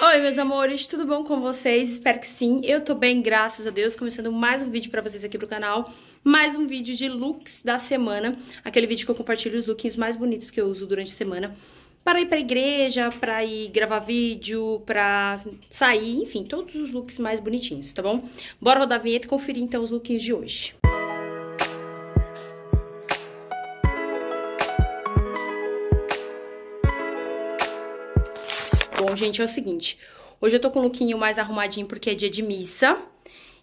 Oi, meus amores, tudo bom com vocês? Espero que sim. Eu tô bem, graças a Deus. Começando mais um vídeo pra vocês aqui pro canal. Mais um vídeo de looks da semana. Aquele vídeo que eu compartilho os lookinhos mais bonitos que eu uso durante a semana. Para ir pra igreja, pra ir gravar vídeo, pra sair, enfim, todos os looks mais bonitinhos, tá bom? Bora rodar a vinheta e conferir então os lookinhos de hoje. Bom, então, gente, é o seguinte. Hoje eu tô com o lookinho mais arrumadinho porque é dia de missa.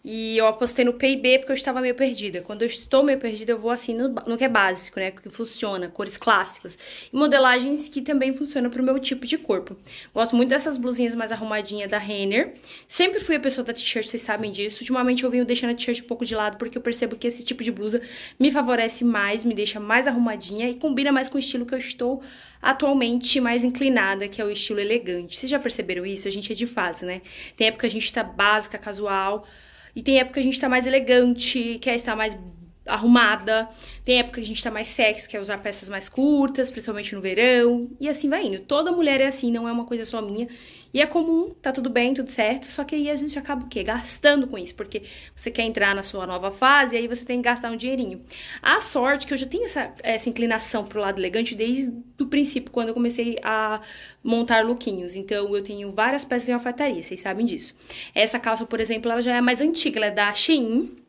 E eu apostei no PIB porque eu estava meio perdida. Quando eu estou meio perdida, eu vou assim no, no que é básico, né? Que funciona, cores clássicas. E modelagens que também funcionam pro meu tipo de corpo. Gosto muito dessas blusinhas mais arrumadinhas da Renner. Sempre fui a pessoa da t-shirt, vocês sabem disso. Ultimamente eu venho deixando a t-shirt um pouco de lado porque eu percebo que esse tipo de blusa me favorece mais, me deixa mais arrumadinha e combina mais com o estilo que eu estou atualmente mais inclinada, que é o estilo elegante. Vocês já perceberam isso? A gente é de fase, né? Tem época que a gente tá básica, casual e tem época que a gente tá mais elegante, quer estar mais arrumada. Tem época que a gente tá mais sexy, quer é usar peças mais curtas, principalmente no verão. E assim vai indo. Toda mulher é assim, não é uma coisa só minha. E é comum, tá tudo bem, tudo certo. Só que aí a gente acaba o quê? Gastando com isso. Porque você quer entrar na sua nova fase e aí você tem que gastar um dinheirinho. A sorte que eu já tenho essa, essa inclinação pro lado elegante desde o princípio, quando eu comecei a montar lookinhos. Então eu tenho várias peças de alfaiataria, vocês sabem disso. Essa calça, por exemplo, ela já é mais antiga, ela é da Shein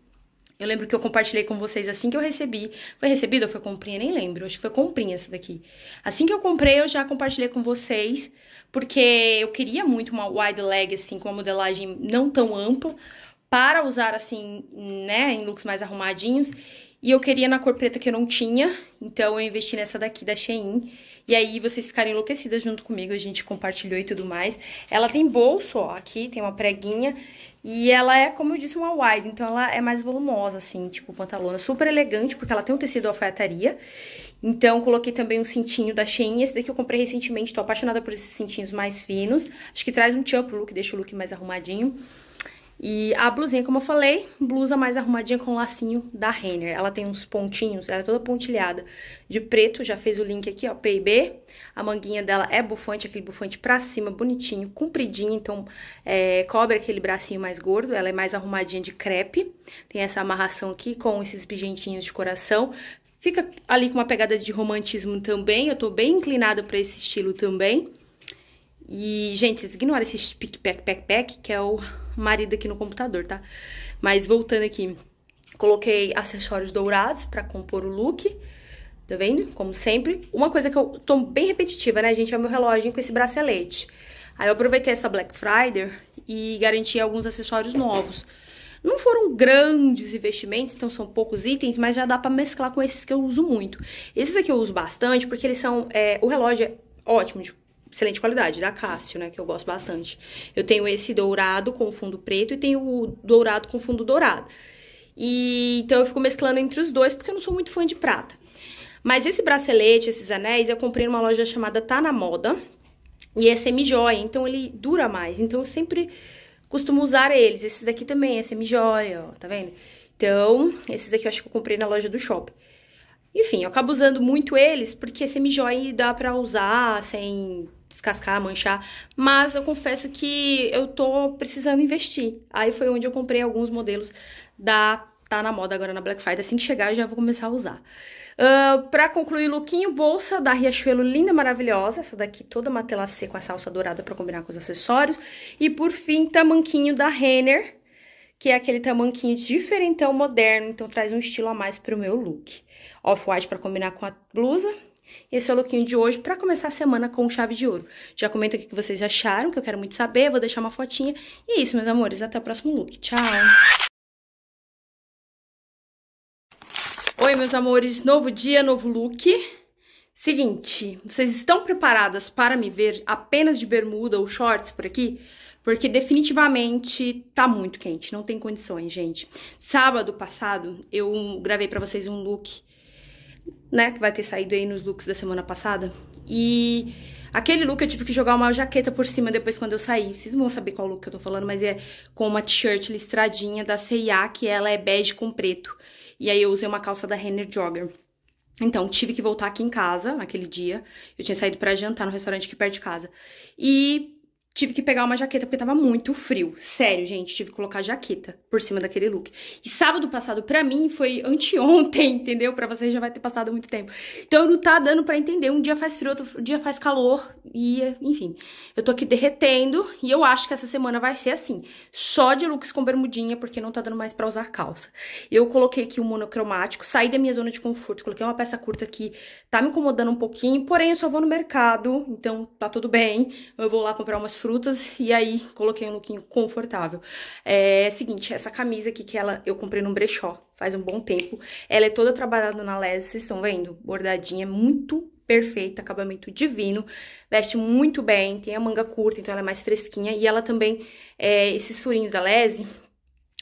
eu lembro que eu compartilhei com vocês assim que eu recebi. Foi recebido ou foi comprinha? Nem lembro. Acho que foi comprinha essa daqui. Assim que eu comprei, eu já compartilhei com vocês, porque eu queria muito uma wide leg, assim, com uma modelagem não tão ampla, para usar, assim, né, em looks mais arrumadinhos. E eu queria na cor preta que eu não tinha, então eu investi nessa daqui da Shein, e aí vocês ficaram enlouquecidas junto comigo, a gente compartilhou e tudo mais. Ela tem bolso, ó, aqui, tem uma preguinha. E ela é, como eu disse, uma wide, então ela é mais volumosa, assim, tipo pantalona. Super elegante, porque ela tem um tecido alfaiataria. Então, coloquei também um cintinho da Shein. Esse daqui eu comprei recentemente, tô apaixonada por esses cintinhos mais finos. Acho que traz um tchan pro look, deixa o look mais arrumadinho. E a blusinha, como eu falei, blusa mais arrumadinha com lacinho da Renner. Ela tem uns pontinhos, ela é toda pontilhada de preto, já fez o link aqui, ó, P&B. A manguinha dela é bufante, aquele bufante pra cima, bonitinho, compridinho, então é, cobre aquele bracinho mais gordo. Ela é mais arrumadinha de crepe, tem essa amarração aqui com esses pigentinhos de coração. Fica ali com uma pegada de romantismo também, eu tô bem inclinada pra esse estilo também. E, gente, ignora esse pick, pack, pack, pack, que é o marido aqui no computador, tá? Mas voltando aqui, coloquei acessórios dourados para compor o look. Tá vendo? Como sempre. Uma coisa que eu tô bem repetitiva, né, gente? É o meu relógio com esse bracelete. Aí eu aproveitei essa Black Friday e garanti alguns acessórios novos. Não foram grandes investimentos, então são poucos itens, mas já dá para mesclar com esses que eu uso muito. Esses aqui eu uso bastante porque eles são... É, o relógio é ótimo de excelente qualidade, da Cássio, né? Que eu gosto bastante. Eu tenho esse dourado com fundo preto e tenho o dourado com fundo dourado. E então eu fico mesclando entre os dois porque eu não sou muito fã de prata. Mas esse bracelete, esses anéis, eu comprei numa loja chamada Tá na Moda. E é semi-joia, então ele dura mais. Então eu sempre costumo usar eles. Esses daqui também é semi-joia, ó, tá vendo? Então, esses aqui eu acho que eu comprei na loja do shopping. Enfim, eu acabo usando muito eles porque semi-joia dá pra usar sem descascar, manchar, mas eu confesso que eu tô precisando investir. Aí foi onde eu comprei alguns modelos da tá na moda agora na Black Friday, assim que chegar eu já vou começar a usar. Uh, pra concluir, lookinho bolsa da Riachuelo, linda, maravilhosa, essa daqui toda C com a salsa dourada pra combinar com os acessórios. E por fim, tamanquinho da Renner, que é aquele tamanquinho diferentão, moderno, então traz um estilo a mais pro meu look. Off-white pra combinar com a blusa, esse é o lookinho de hoje para começar a semana com chave de ouro. Já comenta o que vocês acharam, que eu quero muito saber, vou deixar uma fotinha. E é isso, meus amores, até o próximo look. Tchau! Oi, meus amores, novo dia, novo look. Seguinte, vocês estão preparadas para me ver apenas de bermuda ou shorts por aqui? Porque definitivamente tá muito quente, não tem condições, gente. Sábado passado eu gravei para vocês um look né, que vai ter saído aí nos looks da semana passada. E aquele look eu tive que jogar uma jaqueta por cima depois quando eu saí. Vocês vão saber qual look que eu tô falando, mas é com uma t-shirt listradinha da C&A, que ela é bege com preto. E aí eu usei uma calça da Renner Jogger. Então, tive que voltar aqui em casa naquele dia. Eu tinha saído para jantar no restaurante aqui perto de casa. E tive que pegar uma jaqueta porque tava muito frio. Sério, gente, tive que colocar jaqueta por cima daquele look. E sábado passado para mim foi anteontem, entendeu? Para vocês já vai ter passado muito tempo. Então não tá dando para entender, um dia faz frio, outro dia faz calor e enfim. Eu tô aqui derretendo e eu acho que essa semana vai ser assim, só de looks com bermudinha, porque não tá dando mais para usar calça. Eu coloquei aqui o um monocromático, saí da minha zona de conforto, coloquei uma peça curta que tá me incomodando um pouquinho, porém eu só vou no mercado, então tá tudo bem. Eu vou lá comprar umas frutas frutas e aí coloquei um lookinho confortável. É, o é seguinte, essa camisa aqui que ela eu comprei num brechó faz um bom tempo. Ela é toda trabalhada na lesa, vocês estão vendo? Bordadinha, é muito perfeita, acabamento divino, veste muito bem, tem a manga curta, então ela é mais fresquinha, e ela também, é, esses furinhos da Lese,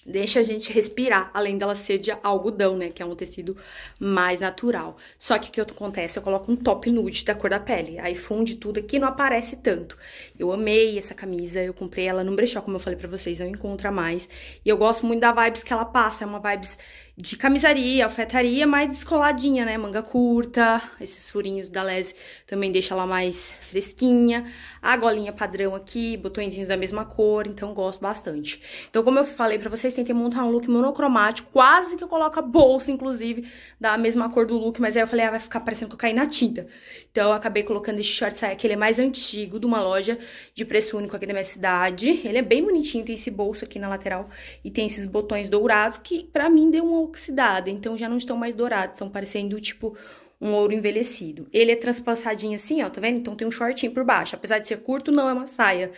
deixa a gente respirar, além dela ser de algodão, né? Que é um tecido mais natural. Só que o que acontece? Eu coloco um top nude da cor da pele, aí funde tudo aqui não aparece tanto. Eu amei essa camisa, eu comprei ela num brechó, como eu falei pra vocês, não encontra mais. E eu gosto muito da vibes que ela passa, é uma vibes de camisaria, alfetaria mais descoladinha, né? Manga curta, esses furinhos da Lese também deixa ela mais fresquinha. A golinha padrão aqui, botõezinhos da mesma cor, então gosto bastante. Então, como eu falei pra vocês, tentei montar um look monocromático, quase que eu coloco a bolsa, inclusive, da mesma cor do look, mas aí eu falei, ah, vai ficar parecendo que eu caí na tinta. Então, eu acabei colocando esse short saia, que ele é mais antigo, de uma loja de preço único aqui da minha cidade. Ele é bem bonitinho, tem esse bolso aqui na lateral e tem esses botões dourados, que pra mim deu um oxidada, então já não estão mais dourados, estão parecendo tipo um ouro envelhecido. Ele é transpassadinho assim, ó, tá vendo? Então tem um shortinho por baixo. Apesar de ser curto, não é uma saia.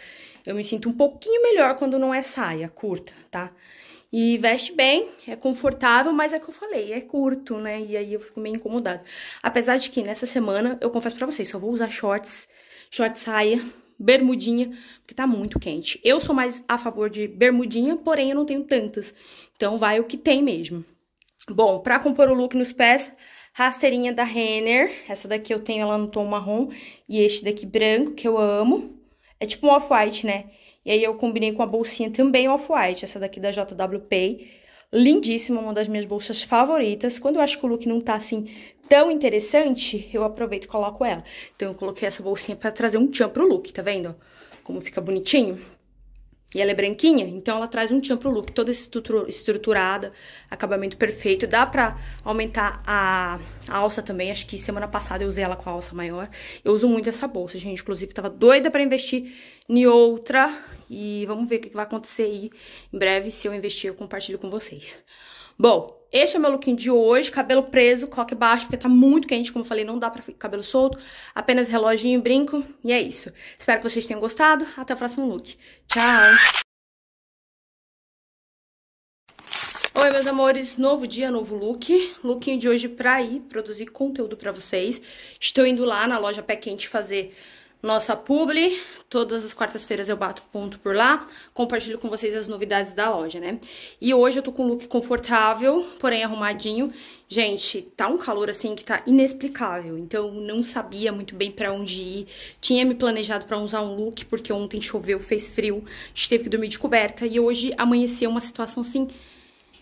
Eu me sinto um pouquinho melhor quando não é saia curta, tá? E veste bem, é confortável, mas é que eu falei, é curto, né? E aí eu fico meio incomodada. Apesar de que nessa semana, eu confesso para vocês, só vou usar shorts, short saia, bermudinha, porque tá muito quente. Eu sou mais a favor de bermudinha, porém eu não tenho tantas. Então vai o que tem mesmo. Bom, pra compor o look nos pés, rasteirinha da Renner. Essa daqui eu tenho ela no tom marrom e este daqui branco, que eu amo. É tipo um off-white, né? E aí eu combinei com a bolsinha também off-white, essa daqui da JWP. Lindíssima, uma das minhas bolsas favoritas. Quando eu acho que o look não tá, assim, tão interessante, eu aproveito e coloco ela. Então, eu coloquei essa bolsinha pra trazer um tchan pro look, tá vendo? Como fica bonitinho. E ela é branquinha, então ela traz um tchan pro look, toda estruturada, acabamento perfeito. Dá pra aumentar a, a, alça também, acho que semana passada eu usei ela com a alça maior. Eu uso muito essa bolsa, gente, inclusive tava doida pra investir em outra. E vamos ver o que, que vai acontecer aí em breve, se eu investir eu compartilho com vocês. Bom, este é o meu lookinho de hoje, cabelo preso, coque baixo, porque tá muito quente, como eu falei, não dá pra ficar cabelo solto. Apenas reloginho, brinco, e é isso. Espero que vocês tenham gostado, até o próximo look. Tchau! Oi, meus amores, novo dia, novo look. Lookinho de hoje pra ir produzir conteúdo pra vocês. Estou indo lá na loja Pé Quente fazer nossa publi. Todas as quartas-feiras eu bato ponto por lá, compartilho com vocês as novidades da loja, né? E hoje eu tô com um look confortável, porém arrumadinho. Gente, tá um calor assim que tá inexplicável, então não sabia muito bem pra onde ir. Tinha me planejado pra usar um look, porque ontem choveu, fez frio, a gente teve que dormir de coberta. E hoje amanheceu uma situação assim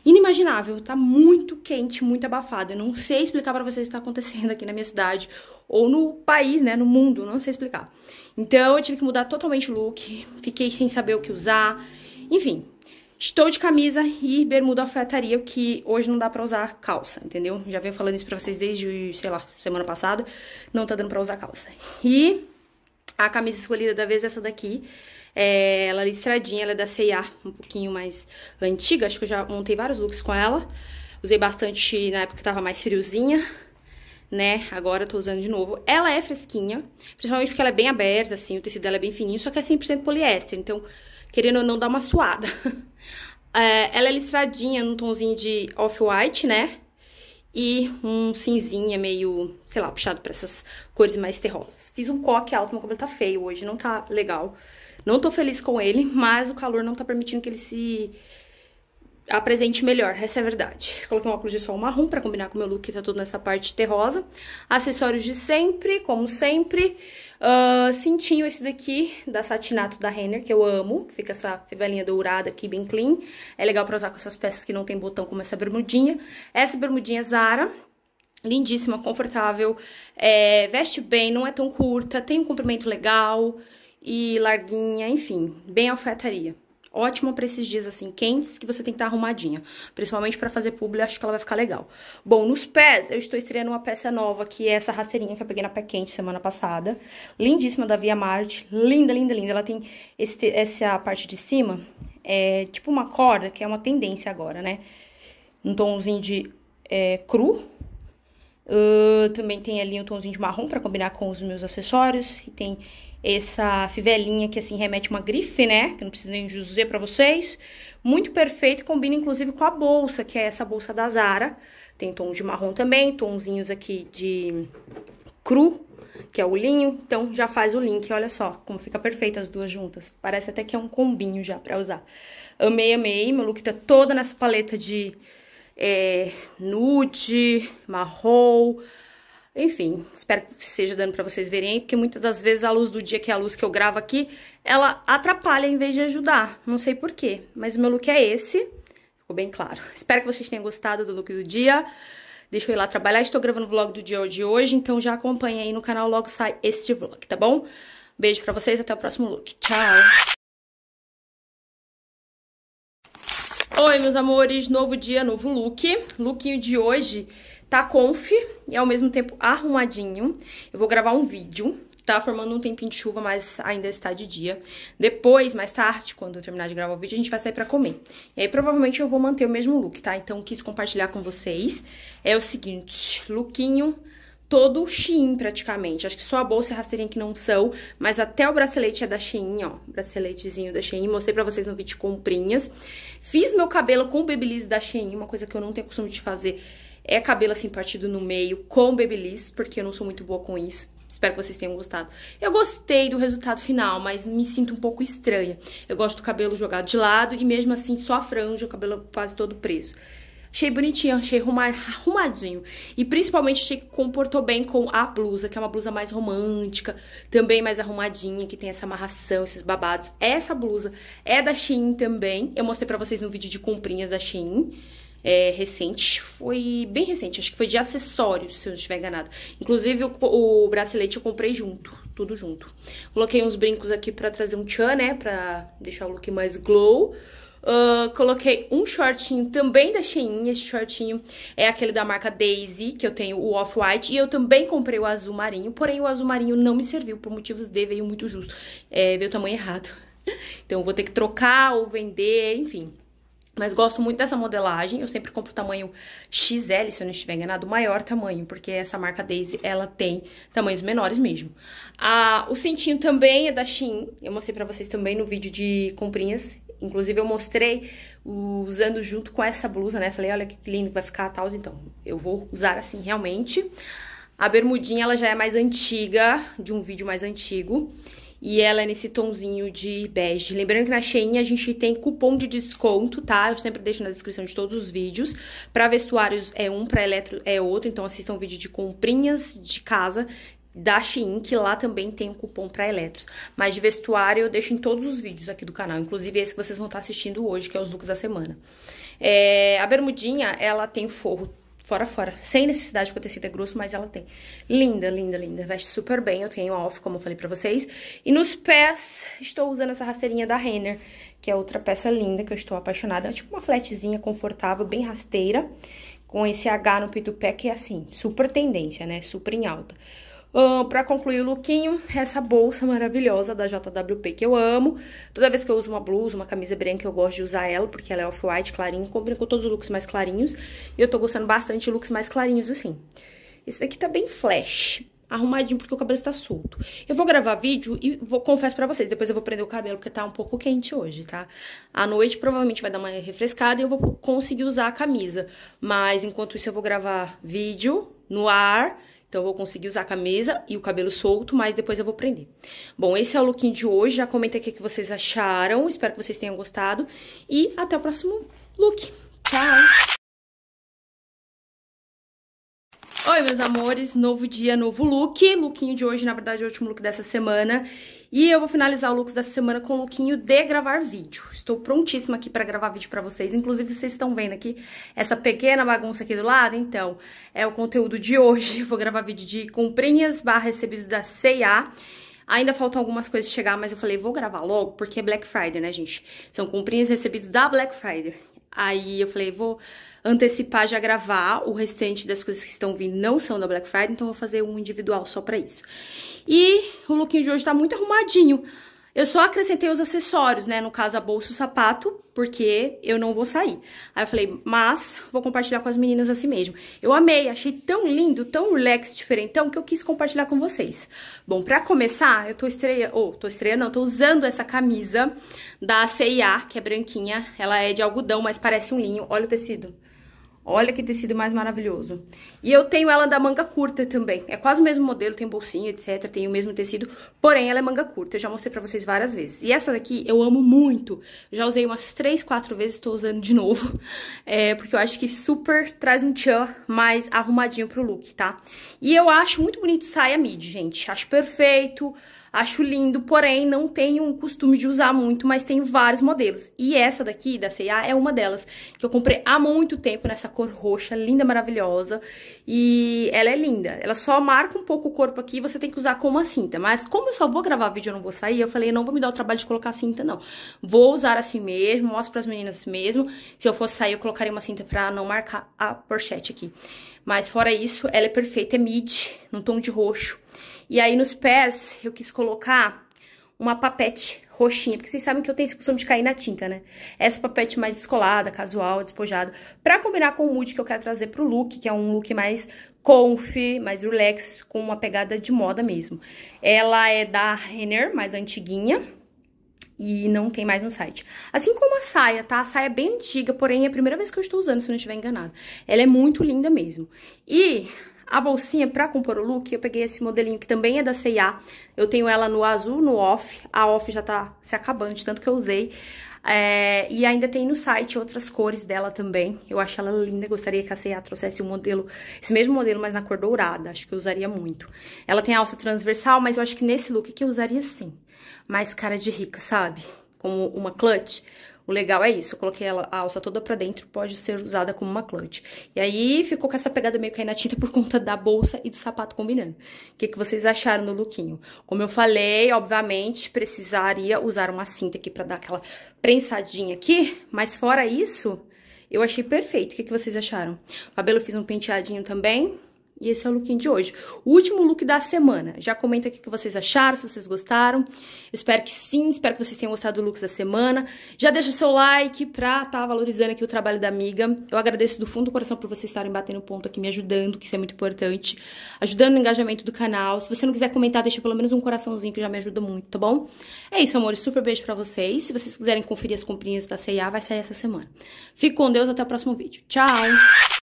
inimaginável, tá muito quente, muito abafado. Eu não sei explicar para vocês o que está acontecendo aqui na minha cidade ou no país, né, no mundo, não sei explicar. Então eu tive que mudar totalmente o look, fiquei sem saber o que usar. Enfim, Estou de camisa e bermuda alfaiataria, que hoje não dá pra usar calça, entendeu? Já venho falando isso pra vocês desde, sei lá, semana passada. Não tá dando pra usar calça. E a camisa escolhida da vez é essa daqui. É, ela é listradinha, ela é da C&A, um pouquinho mais antiga. Acho que eu já montei vários looks com ela. Usei bastante na época que tava mais friozinha, né? Agora eu tô usando de novo. Ela é fresquinha, principalmente porque ela é bem aberta, assim. O tecido dela é bem fininho, só que é 100% poliéster. Então, querendo ou não, dá uma suada. é, ela é listradinha, num tonzinho de off-white, né? e um cinzinha meio, sei lá, puxado para essas cores mais terrosas. Fiz um coque alto, meu cabelo tá feio hoje, não tá legal. Não tô feliz com ele, mas o calor não tá permitindo que ele se apresente melhor, essa é a verdade. Coloquei um óculos de sol marrom para combinar com o meu look, que tá tudo nessa parte terrosa. Acessórios de sempre, como sempre. Uh, cintinho esse daqui, da Satinato da Renner, que eu amo. Fica essa fivelinha dourada aqui, bem clean. É legal pra usar com essas peças que não tem botão, como essa bermudinha. Essa bermudinha é Zara. Lindíssima, confortável, é, veste bem, não é tão curta, tem um comprimento legal, e larguinha, enfim, bem alfaiataria. Ótima para esses dias assim quentes que você tem que estar tá arrumadinha, principalmente para fazer publi, acho que ela vai ficar legal. Bom, nos pés, eu estou estreando uma peça nova, que é essa rasteirinha que eu peguei na Pé Quente semana passada, lindíssima da Via Marte, linda, linda, linda. Ela tem esse, essa parte de cima, é tipo uma corda, que é uma tendência agora, né? Um tomzinho de é, cru, Uh, também tem ali um tomzinho de marrom para combinar com os meus acessórios. E tem essa fivelinha que assim remete uma grife, né? Que não preciso nem dizer para vocês. Muito perfeito, combina inclusive com a bolsa, que é essa bolsa da Zara. Tem tons de marrom também, tonzinhos aqui de cru, que é o linho. Então já faz o link, olha só como fica perfeito as duas juntas. Parece até que é um combinho já para usar. Amei, amei. Meu look tá toda nessa paleta de é, nude, marrom, enfim, espero que esteja dando para vocês verem aí, porque muitas das vezes a luz do dia, que é a luz que eu gravo aqui, ela atrapalha em vez de ajudar. Não sei porquê, mas o meu look é esse. Ficou bem claro. Espero que vocês tenham gostado do look do dia. Deixa eu ir lá trabalhar. Estou gravando o vlog do dia de hoje, então já acompanha aí no canal, logo sai este vlog, tá bom? Beijo pra vocês, até o próximo look. Tchau! Oi, meus amores, novo dia, novo look. Lookinho de hoje tá conf e ao mesmo tempo arrumadinho. Eu vou gravar um vídeo, tá formando um tempinho de chuva, mas ainda está de dia. Depois, mais tarde, quando eu terminar de gravar o vídeo, a gente vai sair pra comer. E aí, provavelmente, eu vou manter o mesmo look, tá? Então, quis compartilhar com vocês. É o seguinte, lookinho todo Shein, praticamente. Acho que só a bolsa e a rasteirinha que não são, mas até o bracelete é da Shein, ó. Braceletezinho da Shein. Mostrei pra vocês no vídeo comprinhas. Fiz meu cabelo com o Babyliss da Shein, uma coisa que eu não tenho costume de fazer é cabelo assim partido no meio com babyliss, porque eu não sou muito boa com isso. Espero que vocês tenham gostado. Eu gostei do resultado final, mas me sinto um pouco estranha. Eu gosto do cabelo jogado de lado e mesmo assim só a franja, o cabelo quase todo preso. Achei bonitinho, achei arrumadinho. E principalmente achei que comportou bem com a blusa, que é uma blusa mais romântica, também mais arrumadinha, que tem essa amarração, esses babados. Essa blusa é da Shein também. Eu mostrei pra vocês no vídeo de comprinhas da Shein é, recente, foi bem recente, acho que foi de acessórios, se eu não estiver enganado. Inclusive, o, o bracelete eu comprei junto, tudo junto. Coloquei uns brincos aqui pra trazer um tchan, né, pra deixar o look mais glow. Uh, coloquei um shortinho também da Shein, esse shortinho é aquele da marca Daisy, que eu tenho o Off-White, e eu também comprei o azul marinho, porém o azul marinho não me serviu, por motivos de veio muito justo, é, veio o tamanho errado. Então, vou ter que trocar ou vender, enfim. Mas gosto muito dessa modelagem, eu sempre compro tamanho XL, se eu não estiver enganado, maior tamanho, porque essa marca Daisy, ela tem tamanhos menores mesmo. Ah, o cintinho também é da Shein, eu mostrei pra vocês também no vídeo de comprinhas, inclusive eu mostrei usando junto com essa blusa, né, falei, olha que lindo que vai ficar a tal, então eu vou usar assim realmente. A bermudinha, ela já é mais antiga, de um vídeo mais antigo, e ela é nesse tonzinho de bege. Lembrando que na Shein a gente tem cupom de desconto, tá? Eu sempre deixo na descrição de todos os vídeos. Pra vestuários é um, pra eletro é outro. Então assistam um vídeo de comprinhas de casa da Shein, que lá também tem um cupom para eletros. Mas de vestuário eu deixo em todos os vídeos aqui do canal, inclusive esse que vocês vão estar assistindo hoje, que é os looks da semana. É, a bermudinha, ela tem forro fora, fora. Sem necessidade, porque o tecido é grosso, mas ela tem. Linda, linda, linda. Veste super bem. Eu tenho off, como eu falei pra vocês. E nos pés, estou usando essa rasteirinha da Renner, que é outra peça linda que eu estou apaixonada. É tipo uma flatzinha confortável, bem rasteira, com esse H no pé do pé, que é assim, super tendência, né? Super em alta. Uh, para concluir o lookinho, essa bolsa maravilhosa da JWP que eu amo. Toda vez que eu uso uma blusa, uma camisa branca, eu gosto de usar ela, porque ela é off-white, clarinho, Comprei com todos os looks mais clarinhos. E eu tô gostando bastante de looks mais clarinhos, assim. Esse daqui tá bem flash, arrumadinho, porque o cabelo está solto. Eu vou gravar vídeo e vou, confesso pra vocês, depois eu vou prender o cabelo, porque tá um pouco quente hoje, tá? À noite provavelmente vai dar uma refrescada e eu vou conseguir usar a camisa. Mas enquanto isso eu vou gravar vídeo no ar então, eu vou conseguir usar a camisa e o cabelo solto, mas depois eu vou prender. Bom, esse é o lookinho de hoje. Já comenta aqui o que vocês acharam. Espero que vocês tenham gostado. E até o próximo look. Tchau! Oi, meus amores, novo dia, novo look. Lookinho de hoje, na verdade, é o último look dessa semana. E eu vou finalizar o looks dessa semana com o lookinho de gravar vídeo. Estou prontíssima aqui pra gravar vídeo pra vocês. Inclusive, vocês estão vendo aqui essa pequena bagunça aqui do lado. Então, é o conteúdo de hoje. Eu vou gravar vídeo de comprinhas barra recebidos da C&A. Ainda faltam algumas coisas chegar, mas eu falei, vou gravar logo, porque é Black Friday, né, gente? São comprinhas recebidos da Black Friday. Aí eu falei, vou antecipar já gravar, o restante das coisas que estão vindo não são da Black Friday, então vou fazer um individual só pra isso. E o lookinho de hoje tá muito arrumadinho. Eu só acrescentei os acessórios, né? No caso, a bolsa e o sapato, porque eu não vou sair. Aí eu falei, mas vou compartilhar com as meninas assim mesmo. Eu amei, achei tão lindo, tão relax, diferentão, que eu quis compartilhar com vocês. Bom, pra começar, eu tô estreando, ou oh, tô estreando, não, tô usando essa camisa da CIA, que é branquinha. Ela é de algodão, mas parece um linho. Olha o tecido. Olha que tecido mais maravilhoso. E eu tenho ela da manga curta também. É quase o mesmo modelo, tem bolsinha, etc. Tem o mesmo tecido, porém ela é manga curta. Eu já mostrei pra vocês várias vezes. E essa daqui eu amo muito. Já usei umas três, quatro vezes, tô usando de novo. É, porque eu acho que super traz um tchan mais arrumadinho pro look, tá? E eu acho muito bonito saia midi, gente. Acho perfeito. Acho lindo, porém não tenho o costume de usar muito, mas tenho vários modelos. E essa daqui, da C&A, é uma delas, que eu comprei há muito tempo nessa cor roxa, linda, maravilhosa. E ela é linda. Ela só marca um pouco o corpo aqui, você tem que usar com uma cinta. Mas como eu só vou gravar vídeo, eu não vou sair, eu falei, não vou me dar o trabalho de colocar cinta, não. Vou usar assim mesmo, mostro pras meninas mesmo. Se eu fosse sair, eu colocaria uma cinta pra não marcar a porchete aqui. Mas fora isso, ela é perfeita, é mid, num tom de roxo. E aí nos pés, eu quis colocar uma papete roxinha, porque vocês sabem que eu tenho esse costume de cair na tinta, né? Essa papete mais descolada, casual, despojada, pra combinar com o mood que eu quero trazer pro look, que é um look mais comfy, mais relax, com uma pegada de moda mesmo. Ela é da Renner, mais antiguinha, e não tem mais no site. Assim como a saia, tá? A saia é bem antiga, porém é a primeira vez que eu estou usando, se eu não estiver enganada. Ela é muito linda mesmo. E a bolsinha pra compor o look, eu peguei esse modelinho que também é da C&A. Eu tenho ela no azul, no off. A off já tá se acabando, tanto que eu usei. É, e ainda tem no site outras cores dela também. Eu acho ela linda, gostaria que a C&A trouxesse um modelo, esse mesmo modelo, mas na cor dourada. Acho que eu usaria muito. Ela tem alça transversal, mas eu acho que nesse look que eu usaria sim. Mais cara de rica, sabe? Como uma clutch. O legal é isso, eu coloquei ela, a alça toda pra dentro, pode ser usada como uma clutch. E aí ficou com essa pegada meio aí na tinta por conta da bolsa e do sapato combinando. O que, que vocês acharam no lookinho? Como eu falei, obviamente, precisaria usar uma cinta aqui pra dar aquela prensadinha aqui, mas fora isso... Eu achei perfeito. O que, que vocês acharam? O cabelo eu fiz um penteadinho também, e esse é o lookinho de hoje. O último look da semana. Já comenta aqui o que vocês acharam, se vocês gostaram. Espero que sim, espero que vocês tenham gostado do look da semana. Já deixa seu like pra estar tá valorizando aqui o trabalho da amiga. Eu agradeço do fundo do coração por vocês estarem batendo ponto aqui, me ajudando, que isso é muito importante. Ajudando no engajamento do canal. Se você não quiser comentar, deixa pelo menos um coraçãozinho que já me ajuda muito, tá bom? É isso, amores. Super beijo pra vocês. Se vocês quiserem conferir as comprinhas da C&A, vai sair essa semana. Fique com Deus, até o próximo vídeo. Tchau!